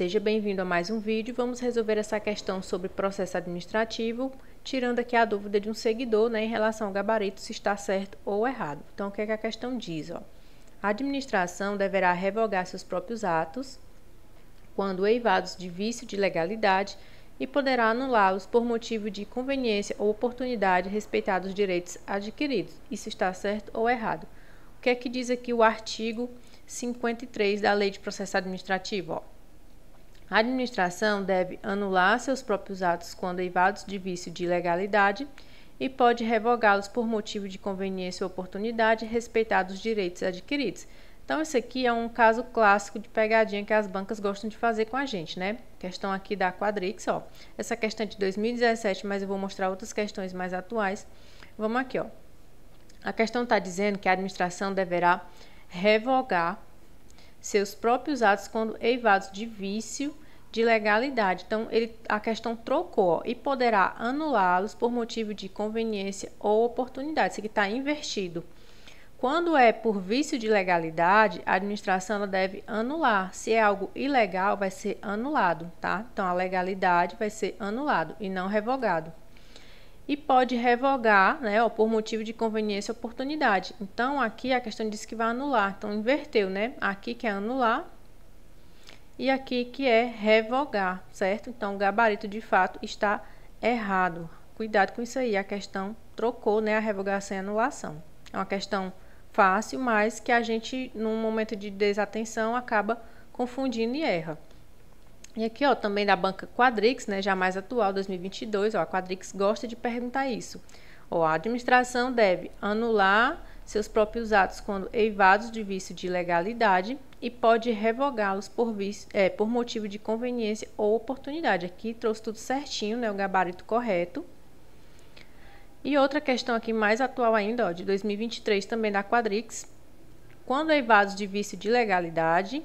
Seja bem-vindo a mais um vídeo. Vamos resolver essa questão sobre processo administrativo, tirando aqui a dúvida de um seguidor né, em relação ao gabarito, se está certo ou errado. Então, o que, é que a questão diz? Ó? A administração deverá revogar seus próprios atos quando eivados de vício de legalidade e poderá anulá-los por motivo de conveniência ou oportunidade, respeitados os direitos adquiridos. Isso está certo ou errado? O que é que diz aqui o artigo 53 da Lei de Processo Administrativo? Ó? A administração deve anular seus próprios atos quando eivados de vício de ilegalidade e pode revogá-los por motivo de conveniência ou oportunidade, respeitados os direitos adquiridos. Então, esse aqui é um caso clássico de pegadinha que as bancas gostam de fazer com a gente, né? Questão aqui da Quadrix, ó. Essa questão é de 2017, mas eu vou mostrar outras questões mais atuais. Vamos aqui, ó. A questão está dizendo que a administração deverá revogar seus próprios atos quando eivados de vício de legalidade. Então, ele, a questão trocou ó, e poderá anulá-los por motivo de conveniência ou oportunidade. Isso aqui está invertido. Quando é por vício de legalidade, a administração deve anular. Se é algo ilegal, vai ser anulado, tá? Então, a legalidade vai ser anulado e não revogado e pode revogar, né, por motivo de conveniência oportunidade. Então, aqui a questão diz que vai anular, então inverteu, né? Aqui que é anular e aqui que é revogar, certo? Então, o gabarito de fato está errado. Cuidado com isso aí, a questão trocou, né, a revogação e a anulação. É uma questão fácil, mas que a gente, num momento de desatenção, acaba confundindo e erra. E aqui, ó, também da banca Quadrix, né, já mais atual, 2022, ó, a Quadrix gosta de perguntar isso. Ó, a administração deve anular seus próprios atos quando eivados de vício de legalidade e pode revogá-los por, vício, é, por motivo de conveniência ou oportunidade. Aqui trouxe tudo certinho, né, o gabarito correto. E outra questão aqui mais atual ainda, ó, de 2023, também da Quadrix. Quando eivados de vício de legalidade,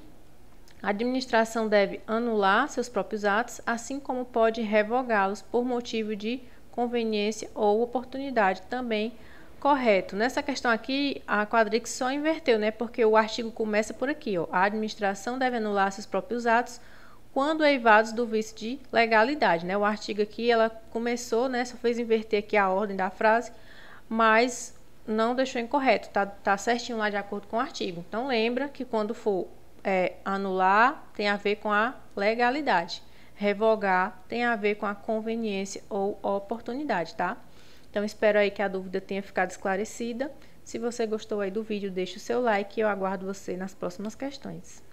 a administração deve anular seus próprios atos, assim como pode revogá-los por motivo de conveniência ou oportunidade também correto. Nessa questão aqui, a quadrix só inverteu, né? Porque o artigo começa por aqui, ó. A administração deve anular seus próprios atos quando eivados do vício de legalidade, né? O artigo aqui, ela começou, né? Só fez inverter aqui a ordem da frase, mas não deixou incorreto, tá, tá certinho lá de acordo com o artigo. Então, lembra que quando for é, anular tem a ver com a legalidade. Revogar tem a ver com a conveniência ou oportunidade, tá? Então, espero aí que a dúvida tenha ficado esclarecida. Se você gostou aí do vídeo, deixe o seu like e eu aguardo você nas próximas questões.